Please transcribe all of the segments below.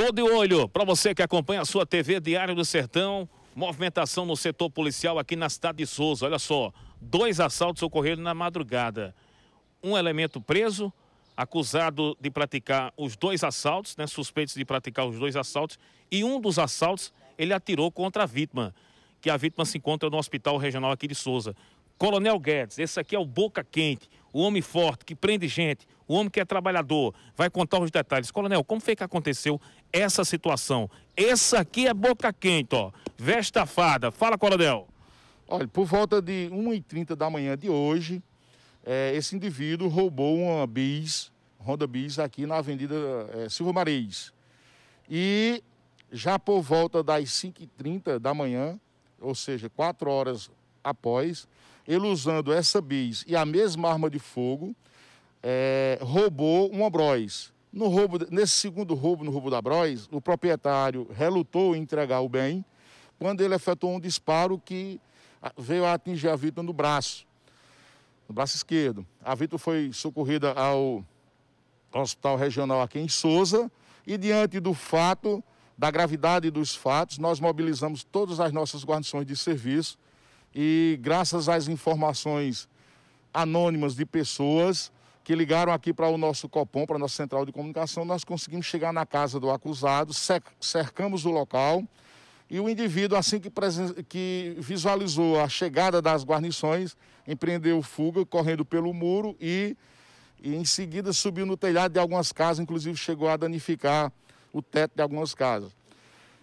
Todo de olho para você que acompanha a sua TV Diário do Sertão. Movimentação no setor policial aqui na cidade de Souza. Olha só, dois assaltos ocorreram na madrugada. Um elemento preso, acusado de praticar os dois assaltos, né, suspeitos de praticar os dois assaltos, e um dos assaltos ele atirou contra a vítima, que a vítima se encontra no hospital regional aqui de Souza. Coronel Guedes, esse aqui é o Boca Quente o homem forte que prende gente, o homem que é trabalhador, vai contar os detalhes. Coronel, como foi que aconteceu essa situação? Essa aqui é boca quente, ó. Vesta fada. Fala, coronel. Olha, por volta de 1h30 da manhã de hoje, é, esse indivíduo roubou uma bis, Honda Bis, aqui na Avenida é, Silva Maris. E já por volta das 5h30 da manhã, ou seja, 4 horas após, ele usando essa bis e a mesma arma de fogo, é, roubou uma Bros. No roubo, nesse segundo roubo, no roubo da Bros, o proprietário relutou em entregar o bem, quando ele efetuou um disparo que veio a atingir a vítima no braço, no braço esquerdo. A vítima foi socorrida ao Hospital Regional aqui em Souza e diante do fato, da gravidade dos fatos, nós mobilizamos todas as nossas guarnições de serviço e graças às informações anônimas de pessoas que ligaram aqui para o nosso Copom, para a nossa central de comunicação, nós conseguimos chegar na casa do acusado, cercamos o local e o indivíduo, assim que, que visualizou a chegada das guarnições, empreendeu fuga correndo pelo muro e, e em seguida subiu no telhado de algumas casas, inclusive chegou a danificar o teto de algumas casas.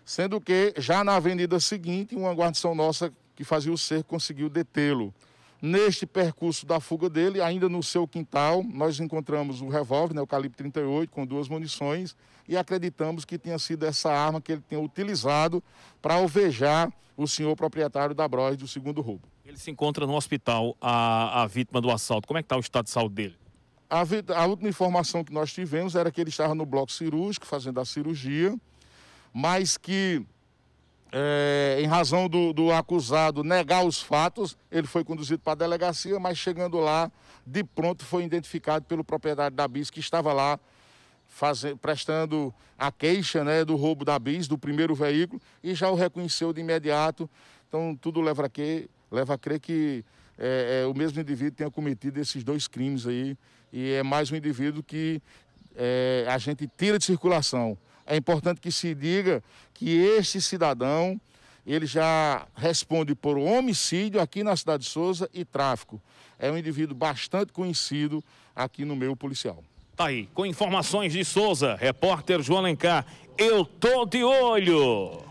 Sendo que já na avenida seguinte, uma guarnição nossa que fazia o cerco conseguiu detê-lo. Neste percurso da fuga dele, ainda no seu quintal, nós encontramos o revólver, né, o calibre 38, com duas munições, e acreditamos que tinha sido essa arma que ele tinha utilizado para alvejar o senhor proprietário da Bros do segundo roubo. Ele se encontra no hospital, a, a vítima do assalto. Como é que está o estado de saúde dele? A, a última informação que nós tivemos era que ele estava no bloco cirúrgico, fazendo a cirurgia, mas que é, em razão do, do, acusado negar os fatos, ele foi conduzido para a delegacia, mas chegando lá, de pronto foi identificado pelo proprietário da bis que estava lá fazendo, prestando a queixa né, do roubo da bis, do primeiro veículo, e já o reconheceu de imediato. Então tudo leva a, que, leva a crer que é, é, o mesmo indivíduo tenha cometido esses dois crimes aí. E é mais um indivíduo que é, a gente tira de circulação é importante que se diga que este cidadão, ele já responde por homicídio aqui na cidade de Souza e tráfico. É um indivíduo bastante conhecido aqui no meio policial. Tá aí, com informações de Souza, repórter João Alencar. Eu tô de olho!